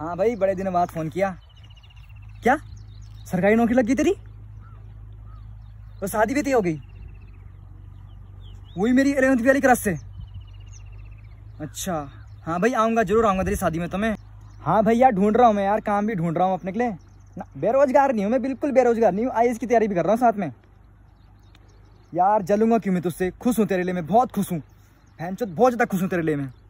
हाँ भाई बड़े दिनों बाद फ़ोन किया क्या सरकारी नौकरी लग गई तेरी तो शादी भी तय हो गई वही मेरी अलेवंथ वाली क्लास से अच्छा हाँ भाई आऊँगा जरूर आऊँगा तेरी शादी में तो मैं हाँ भाई यार ढूंढ रहा हूँ मैं यार काम भी ढूंढ रहा हूँ अपने के लिए ना बेरोजगार नहीं हूँ मैं बिल्कुल बेरोजगार नहीं हूँ आई की तैयारी भी कर रहा हूँ साथ में यार जलूंगा क्यों मैं तुझसे खुश हूँ तेरे लिए मैं बहुत खुश हूँ बहन बहुत ज़्यादा खुश हूँ तेरे लिए मैं